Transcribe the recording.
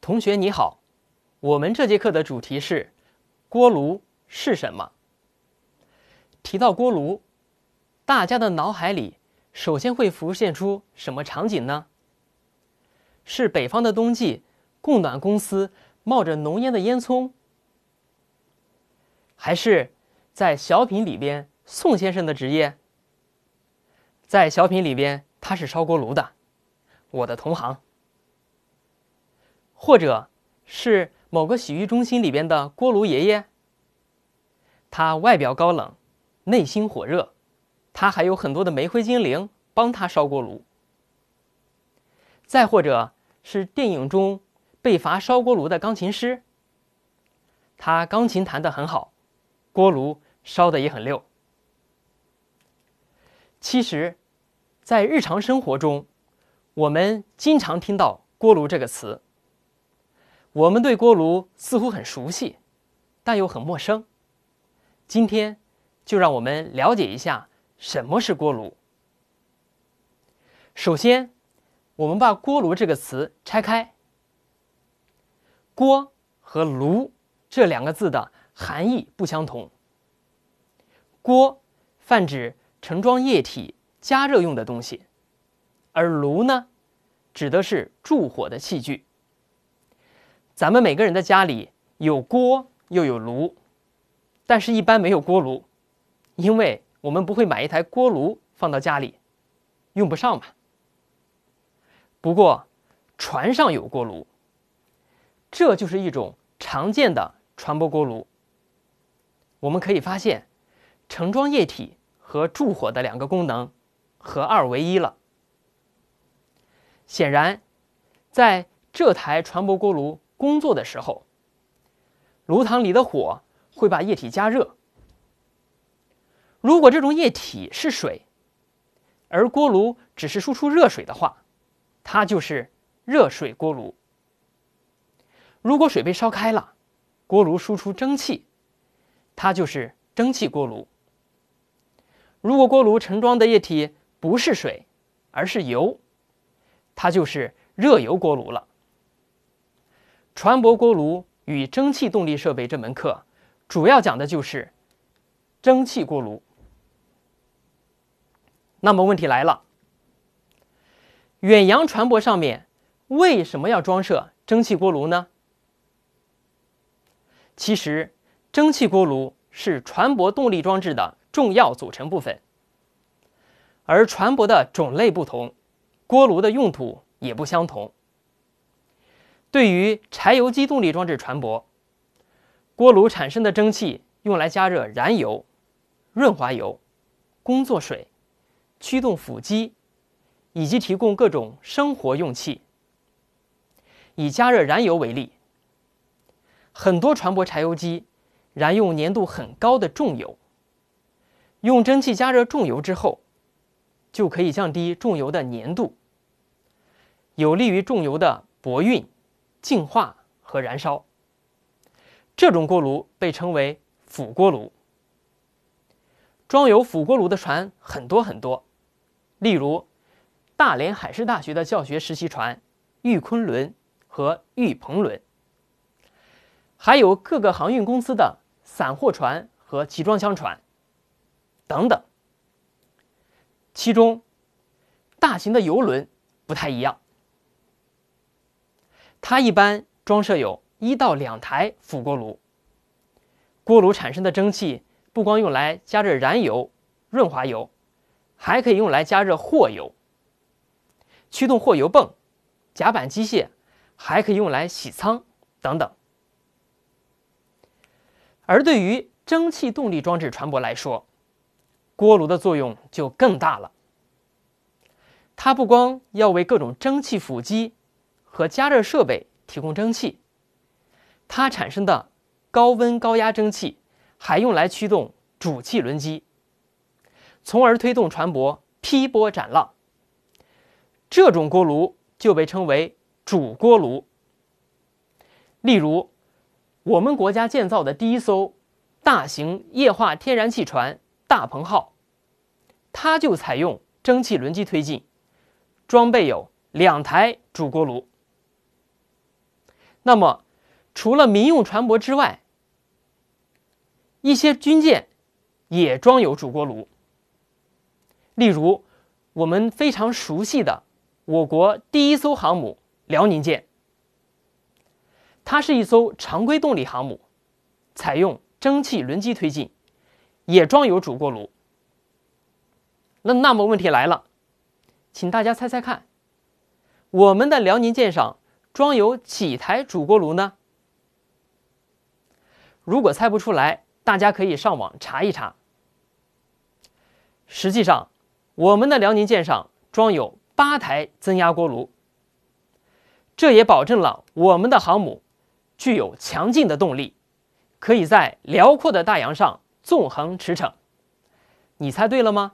同学你好，我们这节课的主题是锅炉是什么？提到锅炉，大家的脑海里首先会浮现出什么场景呢？是北方的冬季，供暖公司冒着浓烟的烟囱，还是在小品里边宋先生的职业？在小品里边，他是烧锅炉的，我的同行。或者，是某个洗浴中心里边的锅炉爷爷。他外表高冷，内心火热。他还有很多的煤灰精灵帮他烧锅炉。再或者是电影中被罚烧锅炉的钢琴师。他钢琴弹得很好，锅炉烧得也很溜。其实，在日常生活中，我们经常听到“锅炉”这个词。我们对锅炉似乎很熟悉，但又很陌生。今天，就让我们了解一下什么是锅炉。首先，我们把“锅炉”这个词拆开，“锅”和“炉”这两个字的含义不相同。“锅”泛指盛装液体、加热用的东西，而“炉”呢，指的是助火的器具。咱们每个人的家里有锅又有炉，但是一般没有锅炉，因为我们不会买一台锅炉放到家里，用不上嘛。不过，船上有锅炉，这就是一种常见的船舶锅炉。我们可以发现，盛装液体和助火的两个功能合二为一了。显然，在这台船舶锅炉。工作的时候，炉膛里的火会把液体加热。如果这种液体是水，而锅炉只是输出热水的话，它就是热水锅炉。如果水被烧开了，锅炉输出蒸汽，它就是蒸汽锅炉。如果锅炉盛装的液体不是水，而是油，它就是热油锅炉了。船舶锅炉与蒸汽动力设备这门课，主要讲的就是蒸汽锅炉。那么问题来了，远洋船舶上面为什么要装设蒸汽锅炉呢？其实，蒸汽锅炉是船舶动力装置的重要组成部分，而船舶的种类不同，锅炉的用途也不相同。对于柴油机动力装置船舶，锅炉产生的蒸汽用来加热燃油、润滑油、工作水、驱动辅机，以及提供各种生活用气。以加热燃油为例，很多船舶柴油机燃用粘度很高的重油，用蒸汽加热重油之后，就可以降低重油的粘度，有利于重油的薄运。净化和燃烧。这种锅炉被称为辅锅炉。装有辅锅炉的船很多很多，例如大连海事大学的教学实习船“玉昆仑”和“玉鹏轮”，还有各个航运公司的散货船和集装箱船等等。其中，大型的游轮不太一样。它一般装设有一到两台辅锅炉，锅炉产生的蒸汽不光用来加热燃油、润滑油，还可以用来加热货油、驱动货油泵、甲板机械，还可以用来洗舱等等。而对于蒸汽动力装置船舶来说，锅炉的作用就更大了。它不光要为各种蒸汽辅机。和加热设备提供蒸汽，它产生的高温高压蒸汽还用来驱动主汽轮机，从而推动船舶劈波斩浪。这种锅炉就被称为主锅炉。例如，我们国家建造的第一艘大型液化天然气船“大鹏号”，它就采用蒸汽轮机推进，装备有两台主锅炉。那么，除了民用船舶之外，一些军舰也装有主锅炉。例如，我们非常熟悉的我国第一艘航母“辽宁舰”，它是一艘常规动力航母，采用蒸汽轮机推进，也装有主锅炉。那那么问题来了，请大家猜猜看，我们的“辽宁舰”上。装有几台主锅炉呢？如果猜不出来，大家可以上网查一查。实际上，我们的辽宁舰上装有八台增压锅炉，这也保证了我们的航母具有强劲的动力，可以在辽阔的大洋上纵横驰骋。你猜对了吗？